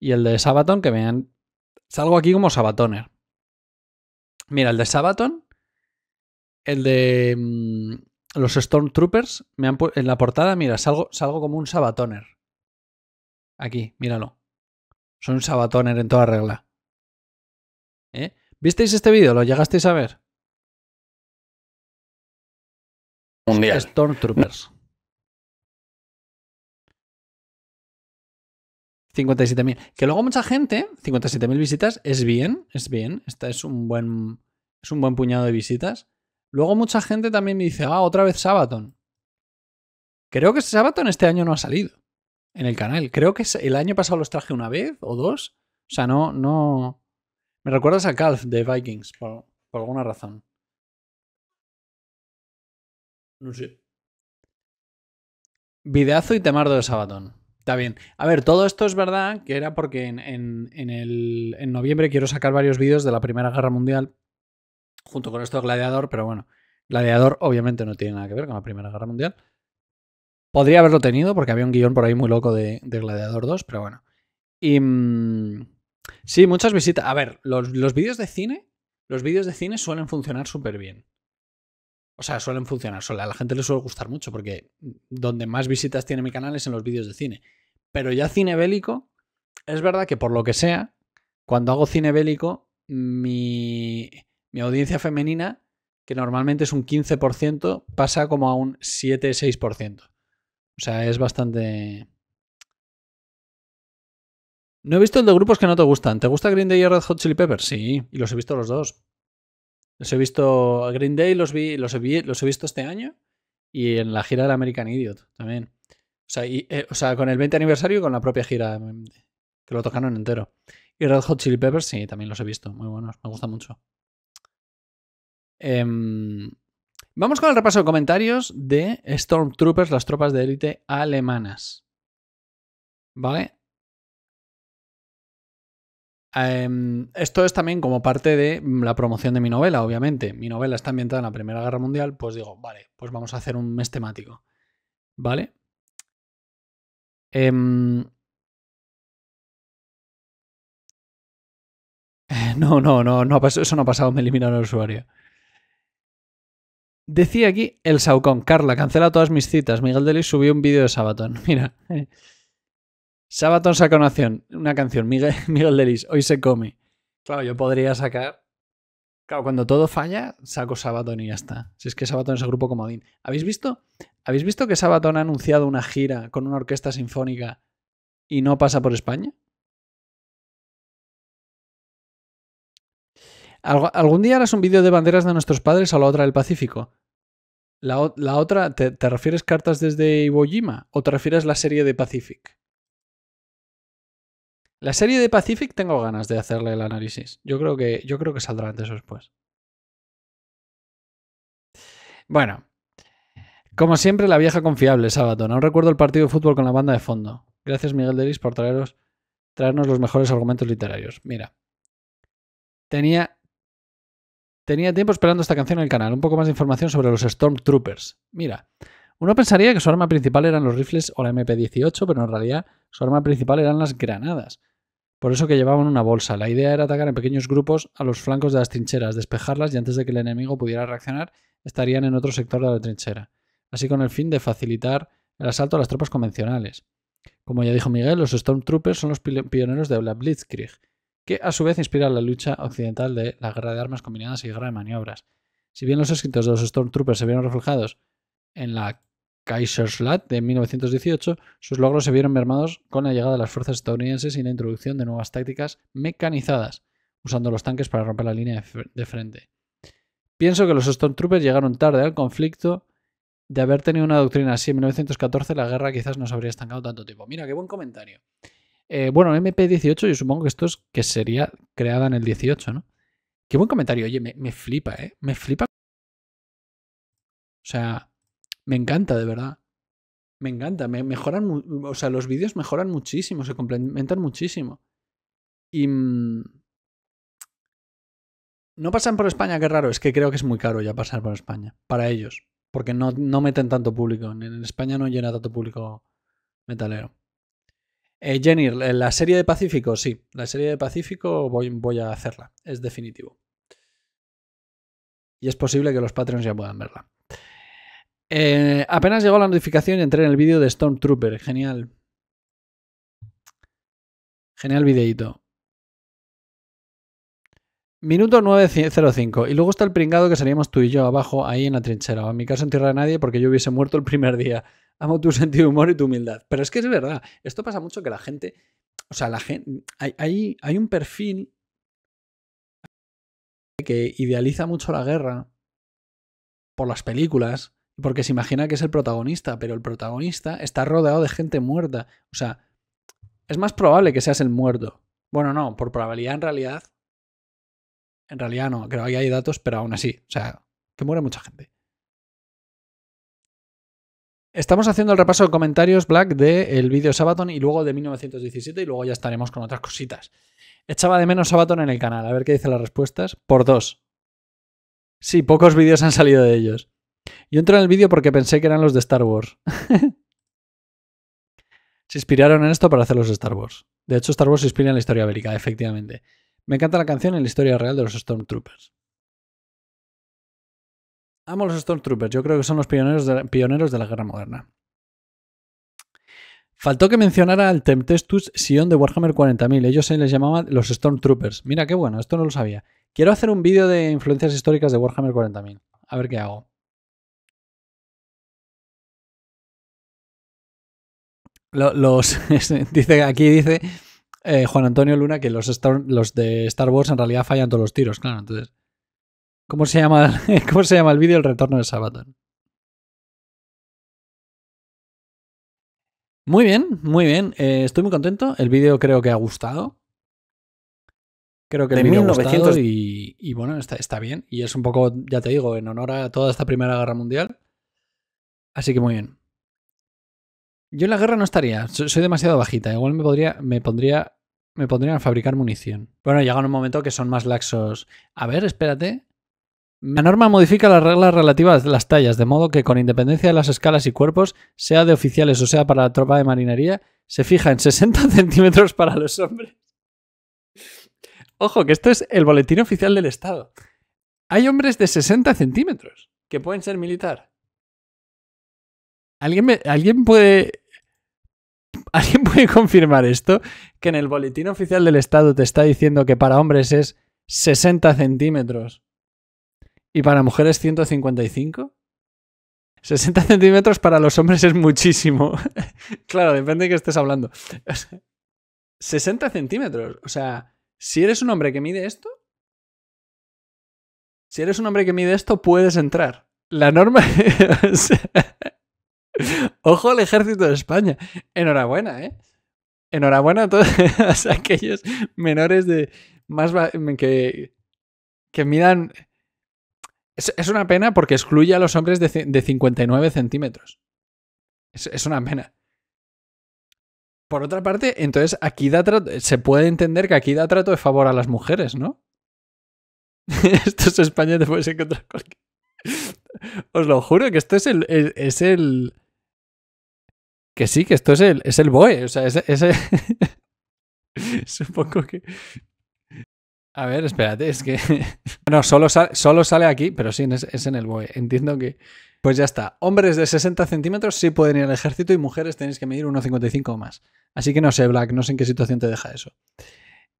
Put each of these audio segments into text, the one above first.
y el de Sabaton, que me han... Salgo aquí como Sabatoner. Mira, el de Sabaton, el de mm, los Stormtroopers, me han en la portada, mira, salgo, salgo como un Sabatoner. Aquí, míralo. son un Sabatoner en toda regla. ¿Eh? ¿Visteis este vídeo? ¿Lo llegasteis a ver? un Mundial. Stormtroopers. 57.000. Que luego mucha gente, 57.000 visitas, es bien, es bien. Esta es un buen, es un buen puñado de visitas. Luego mucha gente también me dice, ah, otra vez Sabaton. Creo que Sabaton este año no ha salido en el canal. Creo que el año pasado los traje una vez o dos. O sea, no, no. Me recuerdas a Calf de Vikings, por, por alguna razón. No sé. Videazo y temardo de Sabaton Está bien. A ver, todo esto es verdad que era porque en, noviembre quiero sacar varios vídeos de la Primera Guerra Mundial junto con esto de Gladiador, pero bueno, Gladiador obviamente no tiene nada que ver con la Primera Guerra Mundial. Podría haberlo tenido porque había un guión por ahí muy loco de, Gladiador 2, pero bueno. Y mm, sí, muchas visitas. A ver, los vídeos de cine, los vídeos de cine suelen funcionar súper bien. O sea, suelen funcionar sola. A la gente le suele gustar mucho porque donde más visitas tiene mi canal es en los vídeos de cine. Pero ya cine bélico, es verdad que por lo que sea, cuando hago cine bélico, mi, mi audiencia femenina, que normalmente es un 15%, pasa como a un 7-6%. O sea, es bastante... No he visto el de grupos que no te gustan. ¿Te gusta Green Day y Red Hot Chili Peppers? Sí, y los he visto los dos. Los he visto a Green Day, los, vi, los, he, visto este año y en la gira del American Idiot también. O sea, eh, con el 20 aniversario y con la propia gira, mm, que lo tocaron entero. Y Red Hot Chili Peppers, sí, también los he visto, muy buenos, me gusta mucho. Em, vamos con el repaso de comentarios de Stormtroopers, las tropas de élite alemanas. ¿Vale? Em, esto es también como parte de la promoción de mi novela, obviamente. Mi novela está ambientada en la Primera Guerra Mundial, pues digo, vale, pues vamos a hacer un mes temático. ¿Vale? Em, no, no, no, no eso no ha pasado, me eliminaron el usuario. Decía aquí el Saucón, Carla, cancela todas mis citas. Miguel Delis subió un vídeo de Sabatón. Mira. Sabaton saca una canción, una canción Miguel, Miguel Hoy se come. Claro, yo podría sacar. Claro, cuando todo falla, saco Sabaton y ya está. Si es que Sabaton es el grupo comodín. ¿Habéis visto? ¿Habéis visto que Sabaton ha anunciado una gira con una orquesta sinfónica y no pasa por España? ¿Algún día harás un vídeo de banderas de nuestros padres o la otra del Pacífico? La, otra, te, ¿te refieres cartas desde Iwo Jima o te refieres la serie de Pacific? La serie de Pacific tengo ganas de hacerle el análisis. Yo creo que, yo creo que saldrá antes o después. Bueno, como siempre, la vieja confiable, sábado. No recuerdo el partido de fútbol con la banda de fondo. Gracias, Miguel Deris, por traernos los mejores argumentos literarios. Mira, tenía, tenía tiempo esperando esta canción en el canal. Un poco más de información sobre los Stormtroopers. Mira, uno pensaría que su arma principal eran los rifles o la MP18, pero en realidad su arma principal eran las granadas. Por eso que llevaban una bolsa. La idea era atacar en pequeños grupos a los flancos de las trincheras, despejarlas y antes de que el enemigo pudiera reaccionar, estarían en otro sector de la trinchera. Así con el fin de facilitar el asalto a las tropas convencionales. Como ya dijo Miguel, los Stormtroopers son los pioneros de la Blitzkrieg, que a su vez inspira la lucha occidental de la guerra de armas combinadas y guerra de maniobras. Si bien los escritos de los Stormtroopers se vieron reflejados en la Kaiserslatt de 1918, sus logros se vieron mermados con la llegada de las fuerzas estadounidenses y la introducción de nuevas tácticas mecanizadas, usando los tanques para romper la línea de frente. Pienso que los Stormtroopers llegaron tarde al conflicto. De haber tenido una doctrina así en 1914, la guerra quizás no se habría estancado tanto tiempo. Mira, qué buen comentario. Eh, bueno, MP18, yo supongo que esto es que sería creada en el 18, ¿no? Qué buen comentario, oye, me, me flipa, ¿eh? Me flipa. O sea, me encanta, de verdad. Me encanta. Me mejoran, o sea, los vídeos mejoran muchísimo, se complementan muchísimo. Y... Mm, no pasan por España, qué raro. Es que creo que es muy caro ya pasar por España. Para ellos. Porque no, meten tanto público. En España no llena tanto público metalero. Eh, eh, la serie de Pacífico, sí. La serie de Pacífico voy, voy a hacerla. Es definitivo. Y es posible que los Patreons ya puedan verla. Eh, apenas llegó la notificación y entré en el vídeo de Stormtrooper. Genial. Genial videíto. Minuto 9.05. Y luego está el pringado que seríamos tú y yo abajo, ahí en la trinchera. O en mi caso, en tierra nadie, porque yo hubiese muerto el primer día. Amo tu sentido de humor y tu humildad. Pero es que es verdad. Esto pasa mucho que la gente. O sea, la gente. hay un perfil que idealiza mucho la guerra por las películas porque se imagina que es el protagonista, pero el protagonista está rodeado de gente muerta. O sea, es más probable que seas el muerto. Bueno, no, por probabilidad en realidad. En realidad no, creo que hay datos, pero aún así. O sea, que muere mucha gente. Estamos haciendo el repaso de comentarios, Black, del vídeo Sabaton y luego de 1917 y luego ya estaremos con otras cositas. Echaba de menos Sabaton en el canal, a ver qué dice las respuestas. Por dos. Sí, pocos vídeos han salido de ellos. Yo entré en el vídeo porque pensé que eran los de Star Wars. se inspiraron en esto para hacer los Star Wars. De hecho, Star Wars se inspira en la historia bélica, efectivamente. Me encanta la canción en la historia real de los Stormtroopers. Amo los Stormtroopers, yo creo que son los pioneros de, pioneros de la guerra moderna. Faltó que mencionara al Tempestus Sion de Warhammer 40.000. Ellos se les llamaban los Stormtroopers. Mira qué bueno, esto no lo sabía. Quiero hacer un vídeo de influencias históricas de Warhammer 40.000. A ver qué hago. los, dice, aquí dice eh, Juan Antonio Luna que los, de Star Wars en realidad fallan todos los tiros, claro. Entonces, ¿cómo se llama, cómo se llama el vídeo El retorno de Sabaton? Muy bien, muy bien. Eh, estoy muy contento. El vídeo creo que ha gustado. Creo que el vídeo 1900... ha gustado y, bueno, está, bien. Y es un poco, ya te digo, en honor a toda esta Primera Guerra Mundial. Así que muy bien. Yo en la guerra no estaría, soy demasiado bajita, igual me podría, me pondría, me pondrían a fabricar munición. Bueno, llega un momento que son más laxos. A ver, espérate. La norma modifica las reglas relativas a las tallas, de modo que con independencia de las escalas y cuerpos, sea de oficiales o sea para la tropa de marinería, se fija en 60 centímetros para los hombres. Ojo, que esto es el boletín oficial del Estado. Hay hombres de 60 centímetros que pueden ser militar. ¿Alguien, puede ¿Alguien puede confirmar esto? Que en el boletín oficial del Estado te está diciendo que para hombres es 60 centímetros y para mujeres 155. 60 centímetros para los hombres es muchísimo. claro, depende de qué estés hablando. 60 centímetros. O sea, si eres un hombre que mide esto, si eres un hombre que mide esto, puedes entrar. La norma... Ojo al ejército de España. Enhorabuena, ¿eh? Enhorabuena a todos aquellos menores de más mm, que, que midan. Es, una pena porque excluye a los hombres de, de 59 centímetros. Es, una pena. Por otra parte, entonces aquí da se puede entender que aquí da trato de favor a las mujeres, ¿no? esto es España, te puedes encontrar con... Os lo juro que esto es el es el que sí, que esto es el, es el BOE. O sea, ese. Supongo que. A ver, espérate, es que. bueno, solo, solo sale aquí, pero sí, es, en el BOE. Entiendo que. Pues ya está. Hombres de 60 centímetros sí pueden ir al ejército y mujeres tenéis que medir 1,55 o más. Así que no sé, Black, no sé en qué situación te deja eso.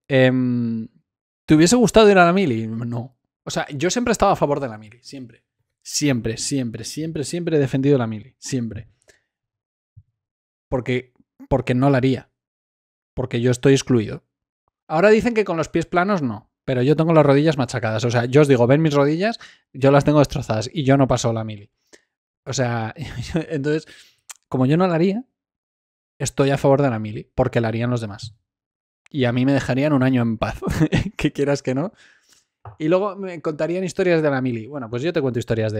Em, ¿Te hubiese gustado ir a la mili? No. O sea, yo siempre he estado a favor de la mili, siempre. Siempre, siempre, siempre, siempre he defendido la mili, siempre porque, porque no la haría, porque yo estoy excluido. Ahora dicen que con los pies planos no, pero yo tengo las rodillas machacadas. O sea, yo os digo, ven mis rodillas, yo las tengo destrozadas y yo no paso la mili. O sea, entonces, como yo no la haría, estoy a favor de la mili, porque la harían los demás. Y a mí me dejarían un año en paz, que quieras que no. Y luego me contarían historias de la mili. Bueno, pues yo te cuento historias de...